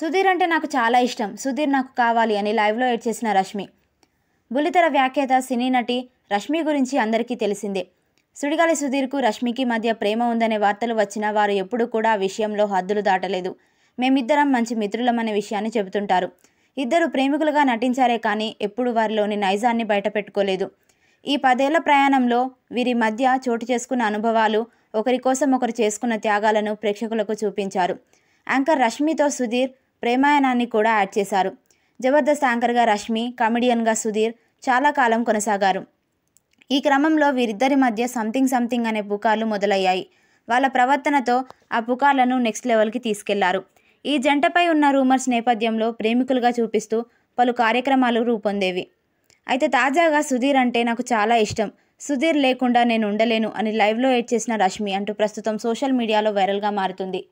సుధీర్ అంటే నాకు చాలా ఇష్టం సుధీర్ నాకు కావాలి అని లైవ్లో ఎడ్ చేసిన రష్మి బుల్లితెర వ్యాఖ్యాత సినీ నటి రష్మి గురించి అందరికీ తెలిసిందే సుడిగాలి సుధీర్కు రష్మికి మధ్య ప్రేమ ఉందనే వార్తలు వచ్చినా వారు ఎప్పుడూ కూడా ఆ విషయంలో హద్దులు దాటలేదు మేమిద్దరం మంచి మిత్రులమనే విషయాన్ని చెబుతుంటారు ఇద్దరు ప్రేమికులుగా నటించారే కానీ ఎప్పుడు వారిలోని నైజాన్ని బయటపెట్టుకోలేదు ఈ పదేళ్ల ప్రయాణంలో వీరి మధ్య చోటు చేసుకున్న అనుభవాలు ఒకరి కోసం ఒకరు చేసుకున్న త్యాగాలను ప్రేక్షకులకు చూపించారు యాంకర్ రష్మితో సుధీర్ ప్రేమాయణాన్ని కూడా యాడ్ చేశారు జబర్దస్త్ యాంకర్గా రష్మి కమెడియన్గా సుధీర్ చాలా కాలం కొనసాగారు ఈ క్రమంలో వీరిద్దరి మధ్య సంథింగ్ సంథింగ్ అనే పుకార్లు మొదలయ్యాయి వాళ్ళ ప్రవర్తనతో ఆ పుకార్లను నెక్స్ట్ లెవెల్కి తీసుకెళ్లారు ఈ జంటపై ఉన్న రూమర్స్ నేపథ్యంలో ప్రేమికులుగా చూపిస్తూ పలు కార్యక్రమాలు రూపొందేవి అయితే తాజాగా సుధీర్ అంటే నాకు చాలా ఇష్టం సుధీర్ లేకుండా నేను ఉండలేను అని లైవ్లో ఎడ్ చేసిన రష్మి అంటూ ప్రస్తుతం సోషల్ మీడియాలో వైరల్గా మారుతుంది